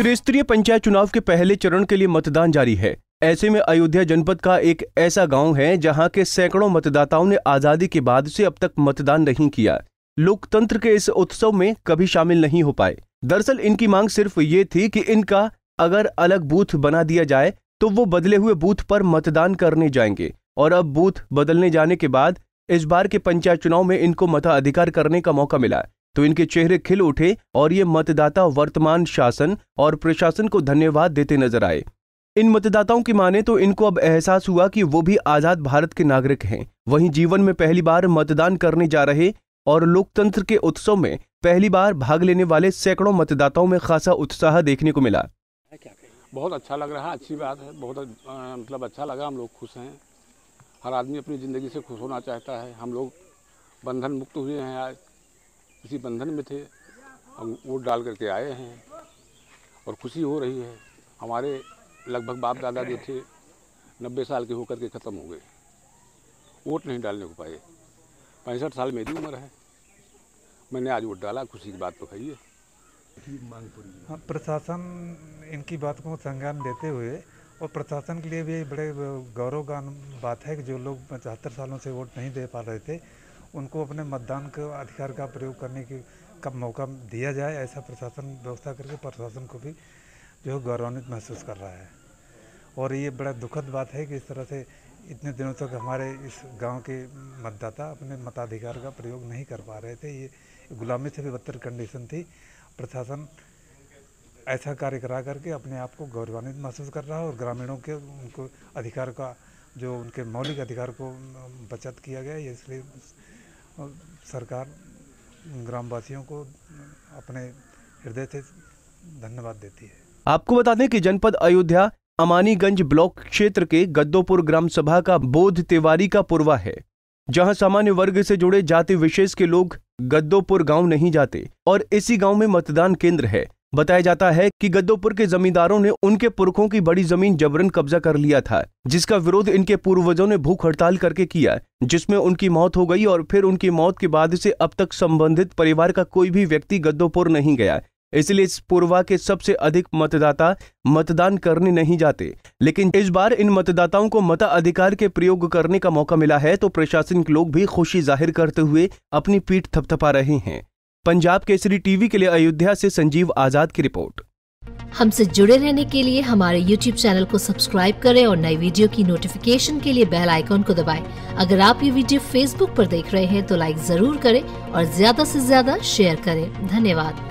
त्रिस्तरीय पंचायत चुनाव के पहले चरण के लिए मतदान जारी है ऐसे में अयोध्या जनपद का एक ऐसा गांव है जहां के सैकड़ों मतदाताओं ने आजादी के बाद से अब तक मतदान नहीं किया लोकतंत्र के इस उत्सव में कभी शामिल नहीं हो पाए दरअसल इनकी मांग सिर्फ ये थी कि इनका अगर अलग बूथ बना दिया जाए तो वो बदले हुए बूथ पर मतदान करने जाएंगे और अब बूथ बदलने जाने के बाद इस बार के पंचायत चुनाव में इनको मताधिकार करने का मौका मिला तो इनके चेहरे खिल उठे और ये मतदाता वर्तमान शासन और प्रशासन को धन्यवाद देते नजर आए इन मतदाताओं की माने तो इनको अब एहसास हुआ कि वो भी आजाद भारत के नागरिक हैं वहीं जीवन में पहली बार मतदान करने जा रहे और लोकतंत्र के उत्सव में पहली बार भाग लेने वाले सैकड़ों मतदाताओं में खासा उत्साह देखने को मिला बहुत अच्छा लग रहा है अच्छी बात है बहुत मतलब अच्छा लगा हम लोग खुश हैं हर आदमी अपनी ज़िंदगी से खुश होना चाहता है हम लोग बंधन मुक्त हुए हैं आज उसी बंधन में थे हम वोट डाल करके आए हैं और खुशी हो रही है हमारे लगभग बाप दादा जो थे नब्बे साल के होकर के ख़त्म हो गए वोट नहीं डालने को पाए पैंसठ साल मेरी उम्र है मैंने आज वोट डाला खुशी की बात तो है हाँ प्रशासन इनकी बात को संज्ञान लेते हुए और प्रशासन के लिए भी बड़े गौरव बात है कि जो लोग पचहत्तर सालों से वोट नहीं दे पा रहे थे उनको अपने मतदान के अधिकार का प्रयोग करने की का मौका दिया जाए ऐसा प्रशासन व्यवस्था करके प्रशासन को भी जो है गौरवान्वित महसूस कर रहा है और ये बड़ा दुखद बात है कि इस तरह से इतने दिनों तक हमारे इस गांव के मतदाता अपने मताधिकार का प्रयोग नहीं कर पा रहे थे ये गुलामी से भी बदतर कंडीशन थी प्रशासन ऐसा कार्य करा करके अपने आप को गौरवान्वित महसूस कर रहा है और ग्रामीणों के उनको अधिकार का जो उनके मौलिक अधिकार को बचत किया गया है इसलिए सरकार ग्रामवासियों को अपने हृदय से धन्यवाद देती है आपको बता दें कि जनपद अयोध्या अमानीगंज ब्लॉक क्षेत्र के गद्दोपुर ग्राम सभा का बोध तिवारी का पुरवा है जहां सामान्य वर्ग से जुड़े जाति विशेष के लोग गद्दोपुर गांव नहीं जाते और इसी गांव में मतदान केंद्र है बताया जाता है कि गद्दोपुर के जमींदारों ने उनके पुरखों की बड़ी जमीन जबरन कब्जा कर लिया था जिसका विरोध इनके पूर्वजों ने भूख हड़ताल करके किया जिसमें उनकी मौत हो गई और फिर उनकी मौत के बाद से अब तक संबंधित परिवार का कोई भी व्यक्ति गद्दोपुर नहीं गया इसलिए इस पूर्वा के सबसे अधिक मतदाता मतदान करने नहीं जाते लेकिन इस बार इन मतदाताओं को मताधिकार के प्रयोग करने का मौका मिला है तो प्रशासनिक लोग भी खुशी जाहिर करते हुए अपनी पीठ थपथपा रहे हैं पंजाब केसरी टीवी के लिए अयोध्या से संजीव आजाद की रिपोर्ट हमसे जुड़े रहने के लिए हमारे यूट्यूब चैनल को सब्सक्राइब करें और नई वीडियो की नोटिफिकेशन के लिए बेल आइकॉन को दबाएं। अगर आप ये वीडियो फेसबुक पर देख रहे हैं तो लाइक जरूर करें और ज्यादा से ज्यादा शेयर करें धन्यवाद